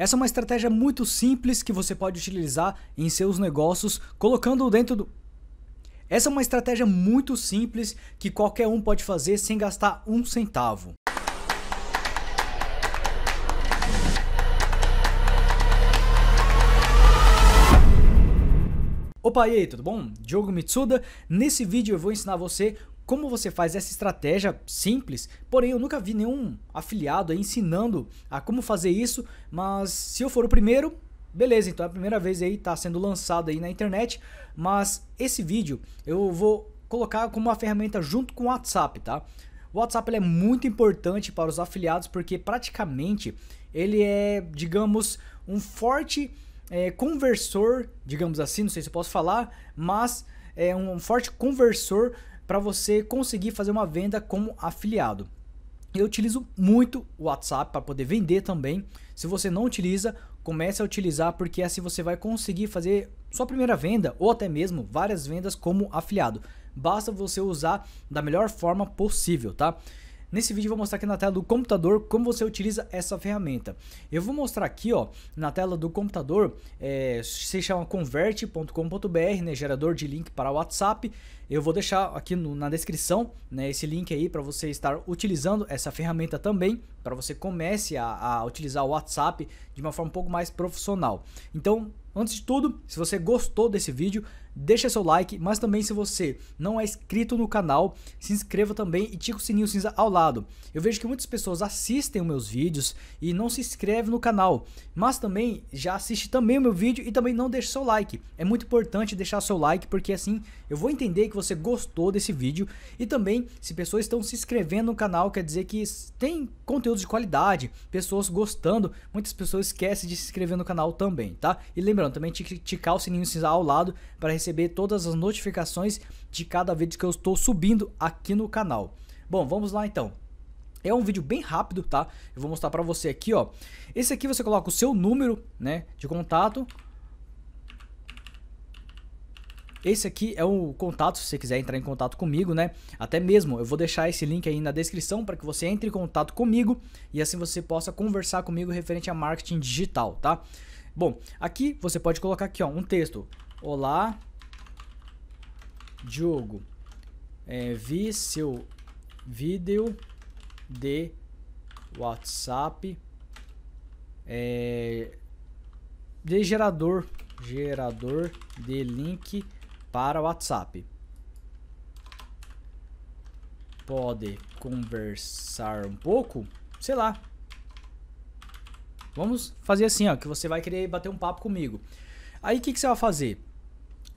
Essa é uma estratégia muito simples que você pode utilizar em seus negócios, colocando dentro do essa é uma estratégia muito simples que qualquer um pode fazer sem gastar um centavo. Opa, e aí, tudo bom? Diogo Mitsuda. Nesse vídeo eu vou ensinar você como você faz essa estratégia simples. Porém, eu nunca vi nenhum afiliado aí ensinando a como fazer isso, mas se eu for o primeiro, beleza, então é a primeira vez aí está sendo lançado aí na internet, mas esse vídeo eu vou colocar como uma ferramenta junto com o WhatsApp, tá? O WhatsApp é muito importante para os afiliados porque praticamente ele é, digamos, um forte é, conversor, digamos assim, não sei se eu posso falar, mas é um forte conversor para você conseguir fazer uma venda como afiliado. Eu utilizo muito o WhatsApp para poder vender também. Se você não utiliza, comece a utilizar porque assim você vai conseguir fazer sua primeira venda ou até mesmo várias vendas como afiliado. Basta você usar da melhor forma possível, tá? Nesse vídeo eu vou mostrar aqui na tela do computador como você utiliza essa ferramenta. Eu vou mostrar aqui ó, na tela do computador, é, se chama convert.com.br, né, gerador de link para WhatsApp. Eu vou deixar aqui no, na descrição né, esse link aí para você estar utilizando essa ferramenta também, para você comece a, a utilizar o WhatsApp de uma forma um pouco mais profissional. Então, antes de tudo, se você gostou desse vídeo, deixa seu like, mas também se você não é inscrito no canal, se inscreva também e tica o sininho cinza ao lado. Eu vejo que muitas pessoas assistem os meus vídeos e não se inscreve no canal, mas também já assiste também o meu vídeo e também não deixa seu like. É muito importante deixar seu like porque assim eu vou entender que você gostou desse vídeo e também se pessoas estão se inscrevendo no canal, quer dizer que tem conteúdo de qualidade, pessoas gostando, muitas pessoas esquecem de se inscrever no canal também, tá? E lembrando, também ticar o sininho cinza ao lado para receber receber todas as notificações de cada vídeo que eu estou subindo aqui no canal. Bom, vamos lá então. É um vídeo bem rápido, tá? Eu vou mostrar para você aqui, ó. Esse aqui você coloca o seu número, né, de contato. Esse aqui é o contato, se você quiser entrar em contato comigo, né? Até mesmo, eu vou deixar esse link aí na descrição para que você entre em contato comigo e assim você possa conversar comigo referente a marketing digital, tá? Bom, aqui você pode colocar aqui, ó, um texto. Olá, Diogo, é, vi seu vídeo de WhatsApp é, de gerador, gerador de link para WhatsApp. Pode conversar um pouco? Sei lá. Vamos fazer assim, ó, que você vai querer bater um papo comigo. Aí o que, que você vai fazer?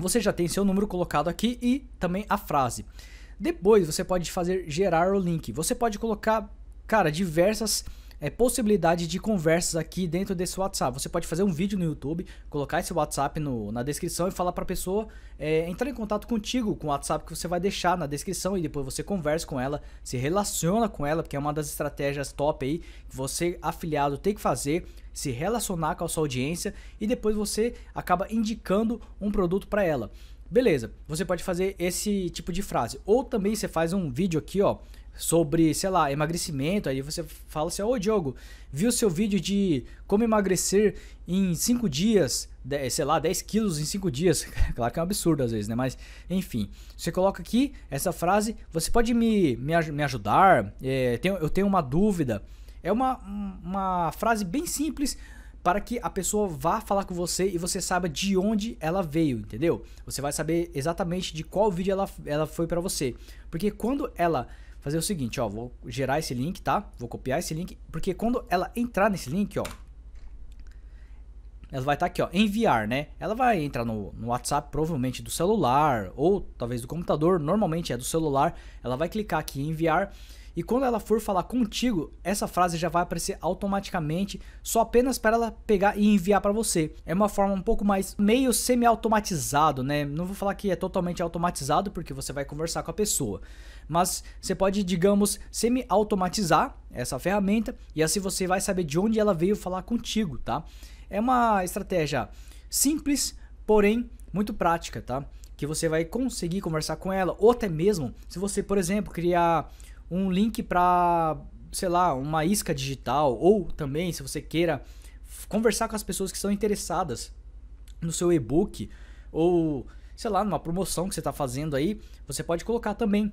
Você já tem seu número colocado aqui e também a frase. Depois você pode fazer gerar o link. Você pode colocar, cara, diversas é, possibilidade de conversas aqui dentro desse WhatsApp. Você pode fazer um vídeo no YouTube, colocar esse WhatsApp no, na descrição e falar para a pessoa é, entrar em contato contigo com o WhatsApp que você vai deixar na descrição e depois você conversa com ela, se relaciona com ela, porque é uma das estratégias top aí que você afiliado tem que fazer se relacionar com a sua audiência e depois você acaba indicando um produto para ela. Beleza, você pode fazer esse tipo de frase. Ou também você faz um vídeo aqui, ó, sobre, sei lá, emagrecimento, aí você fala assim: "Ô, Diogo, viu seu vídeo de como emagrecer em 5 dias, sei lá, 10 quilos em 5 dias". claro que é um absurdo às vezes, né? Mas enfim, você coloca aqui essa frase: "Você pode me me, me ajudar? É, tenho, eu tenho uma dúvida". É uma uma frase bem simples, para que a pessoa vá falar com você e você saiba de onde ela veio, entendeu? Você vai saber exatamente de qual vídeo ela, ela foi para você. Porque quando ela fazer o seguinte, ó, vou gerar esse link, tá? Vou copiar esse link, porque quando ela entrar nesse link, ó, ela vai estar tá aqui, ó, enviar, né? Ela vai entrar no, no WhatsApp, provavelmente do celular, ou talvez do computador, normalmente é do celular. Ela vai clicar aqui em enviar e quando ela for falar contigo, essa frase já vai aparecer automaticamente, só apenas para ela pegar e enviar para você. É uma forma um pouco mais meio semi-automatizado, né? Não vou falar que é totalmente automatizado, porque você vai conversar com a pessoa. Mas você pode, digamos, semi-automatizar essa ferramenta e assim você vai saber de onde ela veio falar contigo, tá? É uma estratégia simples, porém muito prática, tá? Que você vai conseguir conversar com ela, ou até mesmo se você, por exemplo, criar um link para, sei lá, uma isca digital ou também, se você queira conversar com as pessoas que são interessadas no seu e-book ou sei lá, numa promoção que você está fazendo aí, você pode colocar também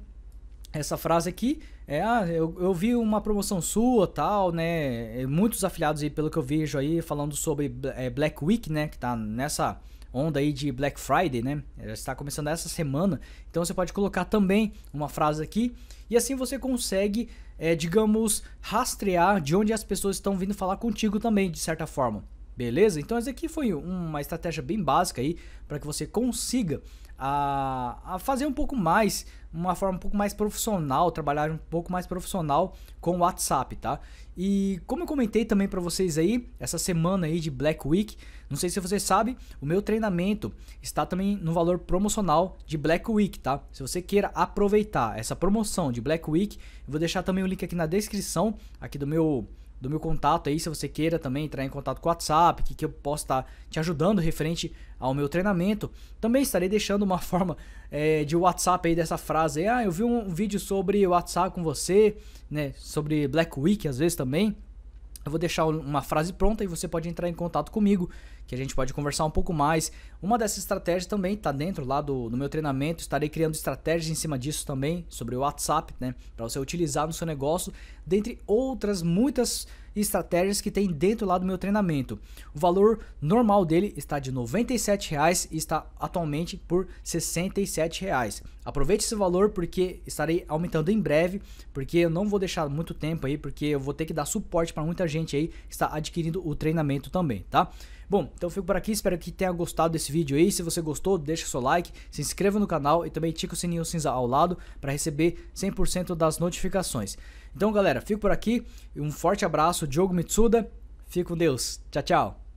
essa frase aqui é ah, eu, eu vi uma promoção sua tal né é, muitos afiliados aí pelo que eu vejo aí falando sobre é, Black Week né que tá nessa onda aí de Black Friday né já está começando essa semana então você pode colocar também uma frase aqui e assim você consegue é, digamos rastrear de onde as pessoas estão vindo falar contigo também de certa forma Beleza? Então essa aqui foi uma estratégia bem básica aí para que você consiga a, ah, a, fazer um pouco mais, uma forma um pouco mais profissional, trabalhar um pouco mais profissional com o WhatsApp, tá? E como eu comentei também para vocês aí, essa semana aí de Black Week, não sei se você sabe, o meu treinamento está também no valor promocional de Black Week, tá? Se você queira aproveitar essa promoção de Black Week, eu vou deixar também o link aqui na descrição, aqui do meu do meu contato aí, se você queira também entrar em contato com o WhatsApp, que, que eu possa estar tá te ajudando referente ao meu treinamento. Também estarei deixando uma forma é, de WhatsApp aí dessa frase. Aí, ah, eu vi um, um vídeo sobre WhatsApp com você, né? Sobre Black Week às vezes também. Eu vou deixar uma frase pronta e você pode entrar em contato comigo, que a gente pode conversar um pouco mais. Uma dessas estratégias também está dentro lá do, do, meu treinamento. Estarei criando estratégias em cima disso também, sobre o WhatsApp, né? Para você utilizar no seu negócio, dentre outras muitas e estratégias que tem dentro lá do meu treinamento. O valor normal dele está de R$ 97,00 e está atualmente por R$ 67,00. Aproveite esse valor porque estarei aumentando em breve, porque eu não vou deixar muito tempo aí, porque eu vou ter que dar suporte para muita gente aí que está adquirindo o treinamento também, tá? Bom, então eu fico por aqui, espero que tenha gostado desse vídeo aí. Se você gostou, deixa seu like, se inscreva no canal e também tica o sininho cinza ao lado para receber 100% das notificações. Então, galera, fico por aqui. Um forte abraço, Diogo Mitsuda. Fica com Deus. Tchau, tchau.